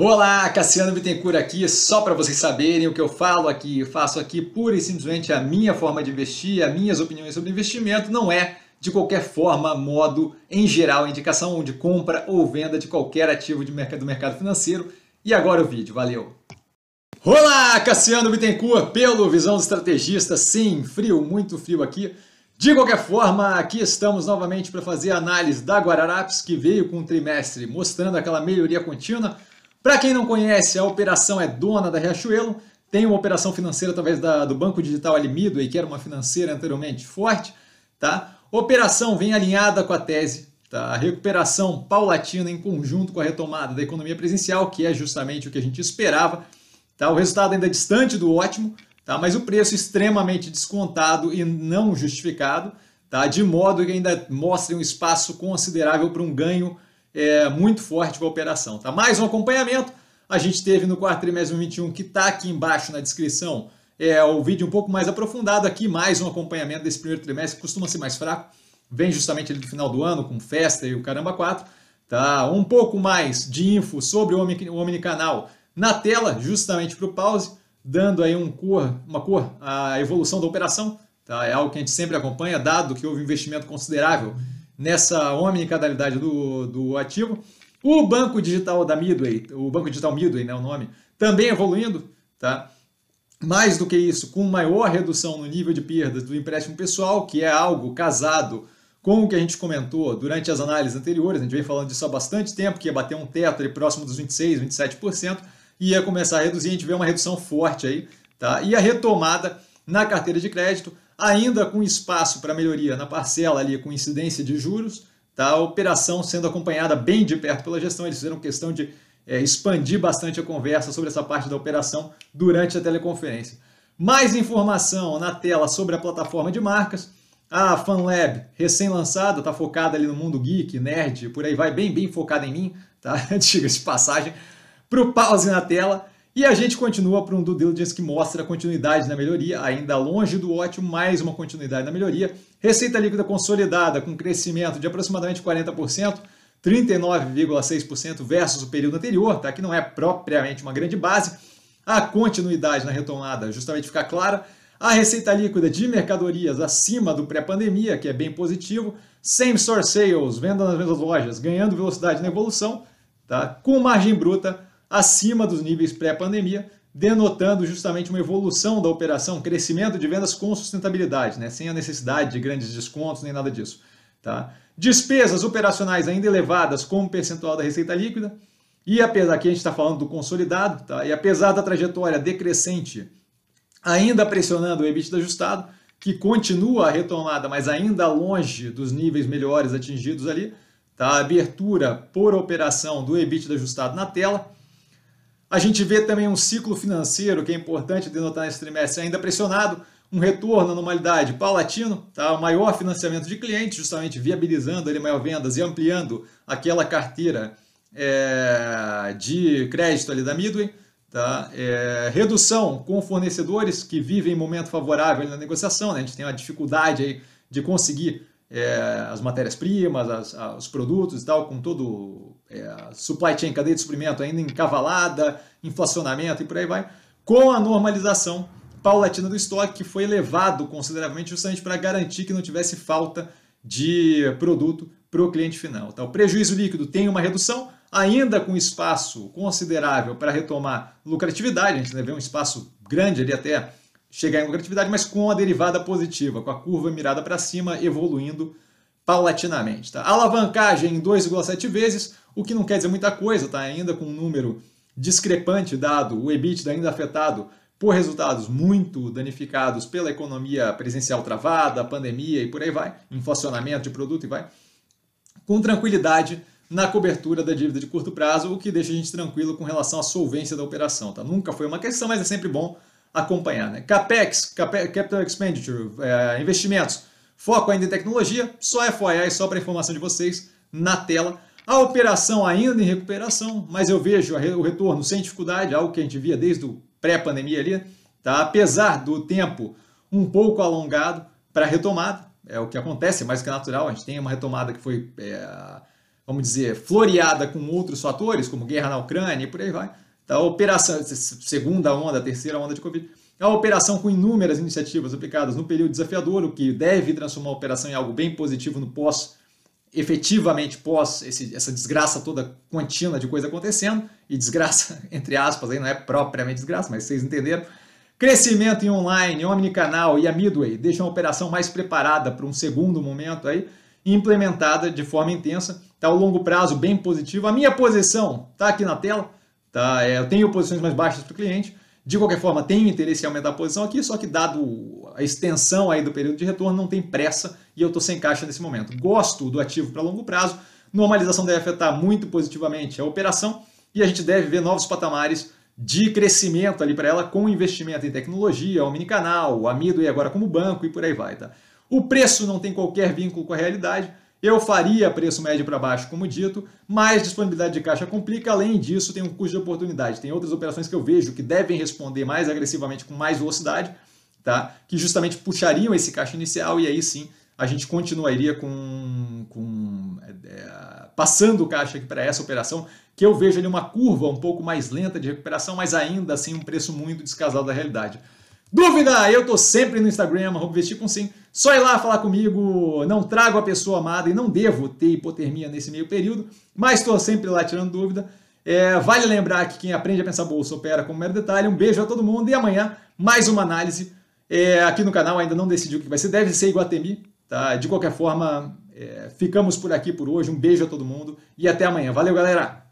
Olá, Cassiano Bittencourt aqui, só para vocês saberem o que eu falo aqui, eu faço aqui pura e simplesmente a minha forma de investir, as minhas opiniões sobre investimento, não é de qualquer forma, modo, em geral, indicação de compra ou venda de qualquer ativo de mercado, do mercado financeiro. E agora o vídeo, valeu! Olá, Cassiano Bittencourt, pelo Visão do Estrategista, sim, frio, muito frio aqui. De qualquer forma, aqui estamos novamente para fazer a análise da Guararapes, que veio com um trimestre mostrando aquela melhoria contínua, para quem não conhece, a operação é dona da Riachuelo, tem uma operação financeira através da, do Banco Digital Alimido, que era uma financeira anteriormente forte, tá? Operação vem alinhada com a tese, tá? A recuperação paulatina em conjunto com a retomada da economia presencial, que é justamente o que a gente esperava, tá? O resultado ainda é distante do ótimo, tá? Mas o preço extremamente descontado e não justificado, tá? De modo que ainda mostra um espaço considerável para um ganho é, muito forte com a operação. Tá? Mais um acompanhamento a gente teve no quarto trimestre 2021, que está aqui embaixo na descrição, é o vídeo um pouco mais aprofundado aqui, mais um acompanhamento desse primeiro trimestre, que costuma ser mais fraco, vem justamente ali do final do ano, com festa e o caramba 4. Tá? Um pouco mais de info sobre o Omnicanal na tela, justamente para o pause, dando aí um cor, uma cor à evolução da operação. Tá? É algo que a gente sempre acompanha, dado que houve um investimento considerável nessa omnicanalidade do, do ativo. O banco digital da Midway, o banco digital Midway, né, o nome, também evoluindo, tá? Mais do que isso, com maior redução no nível de perdas do empréstimo pessoal, que é algo casado com o que a gente comentou durante as análises anteriores, a gente vem falando disso há bastante tempo, que ia é bater um teto ali próximo dos 26, 27%, e ia é começar a reduzir, a gente vê uma redução forte aí, tá? E a retomada na carteira de crédito, ainda com espaço para melhoria na parcela ali com incidência de juros, tá? a operação sendo acompanhada bem de perto pela gestão. Eles fizeram questão de é, expandir bastante a conversa sobre essa parte da operação durante a teleconferência. Mais informação na tela sobre a plataforma de marcas. A FanLab, recém-lançada, está focada ali no mundo geek, nerd, por aí vai, bem, bem focada em mim, tá? Diga-se de passagem. Para o pause na tela, e a gente continua para um due diligence que mostra continuidade na melhoria, ainda longe do ótimo, mais uma continuidade na melhoria. Receita líquida consolidada com crescimento de aproximadamente 40%, 39,6% versus o período anterior, tá? que não é propriamente uma grande base. A continuidade na retomada, justamente fica clara. A receita líquida de mercadorias acima do pré-pandemia, que é bem positivo. Same store sales, venda nas mesmas lojas, ganhando velocidade na evolução, tá? com margem bruta acima dos níveis pré-pandemia, denotando justamente uma evolução da operação, crescimento de vendas com sustentabilidade, né? sem a necessidade de grandes descontos nem nada disso. Tá? Despesas operacionais ainda elevadas como percentual da receita líquida, e apesar que a gente está falando do consolidado, tá? e apesar da trajetória decrescente, ainda pressionando o EBITDA ajustado, que continua a retomada, mas ainda longe dos níveis melhores atingidos ali, tá? a abertura por operação do EBITDA ajustado na tela, a gente vê também um ciclo financeiro que é importante denotar nesse trimestre ainda pressionado, um retorno à normalidade paulatino, tá? O maior financiamento de clientes, justamente viabilizando ali maior vendas e ampliando aquela carteira é, de crédito ali da Midway. Tá? É, redução com fornecedores que vivem em momento favorável na negociação, né? a gente tem uma dificuldade aí de conseguir é, as matérias-primas, os produtos e tal, com todo é, supply chain, cadeia de suprimento ainda encavalada, inflacionamento e por aí vai, com a normalização paulatina do estoque, que foi elevado consideravelmente justamente para garantir que não tivesse falta de produto para o cliente final. Tá? O prejuízo líquido tem uma redução, ainda com espaço considerável para retomar lucratividade, a gente vê um espaço grande ali até chegar em lucratividade, mas com a derivada positiva, com a curva mirada para cima, evoluindo paulatinamente. Tá? Alavancagem em 2,7 vezes, o que não quer dizer muita coisa, tá? ainda com um número discrepante dado, o EBITDA ainda afetado por resultados muito danificados pela economia presencial travada, pandemia e por aí vai, inflacionamento de produto e vai, com tranquilidade na cobertura da dívida de curto prazo, o que deixa a gente tranquilo com relação à solvência da operação. Tá? Nunca foi uma questão, mas é sempre bom acompanhar. Né? CAPEX, Capital Expenditure, é, investimentos, Foco ainda em tecnologia, só é FYI, só para informação de vocês, na tela. A operação ainda em recuperação, mas eu vejo o retorno sem dificuldade, algo que a gente via desde o pré-pandemia ali, tá? apesar do tempo um pouco alongado para retomada, é o que acontece, é mais que é natural, a gente tem uma retomada que foi, é, vamos dizer, floreada com outros fatores, como guerra na Ucrânia e por aí vai, a operação, segunda onda, terceira onda de Covid, é a operação com inúmeras iniciativas aplicadas no período desafiador, o que deve transformar a operação em algo bem positivo no pós, efetivamente pós esse, essa desgraça toda contínua de coisa acontecendo, e desgraça, entre aspas, aí não é propriamente desgraça, mas vocês entenderam. Crescimento em online, omnicanal e a Midway deixam a operação mais preparada para um segundo momento aí, implementada de forma intensa, está ao longo prazo bem positivo. A minha posição está aqui na tela, Tá? É, eu tenho posições mais baixas para o cliente, de qualquer forma, tenho interesse em aumentar a posição aqui, só que dado a extensão aí do período de retorno, não tem pressa e eu estou sem caixa nesse momento. Gosto do ativo para longo prazo, normalização deve afetar muito positivamente a operação e a gente deve ver novos patamares de crescimento ali para ela com investimento em tecnologia, o minicanal, o Amido e agora como banco e por aí vai, tá? O preço não tem qualquer vínculo com a realidade, eu faria preço médio para baixo, como dito, mas disponibilidade de caixa complica. Além disso, tem um custo de oportunidade. Tem outras operações que eu vejo que devem responder mais agressivamente com mais velocidade, tá? que justamente puxariam esse caixa inicial e aí sim a gente continuaria com, com é, é passando o caixa aqui para essa operação, que eu vejo ali uma curva um pouco mais lenta de recuperação, mas ainda assim um preço muito descasado da realidade. Dúvida? Eu tô sempre no Instagram, é vestir com sim. Só ir lá falar comigo, não trago a pessoa amada e não devo ter hipotermia nesse meio período, mas estou sempre lá tirando dúvida. É, vale lembrar que quem aprende a pensar bolsa opera como mero detalhe. Um beijo a todo mundo e amanhã mais uma análise. É, aqui no canal ainda não decidiu o que vai ser, deve ser Iguatemi. Tá? De qualquer forma, é, ficamos por aqui por hoje. Um beijo a todo mundo e até amanhã. Valeu, galera!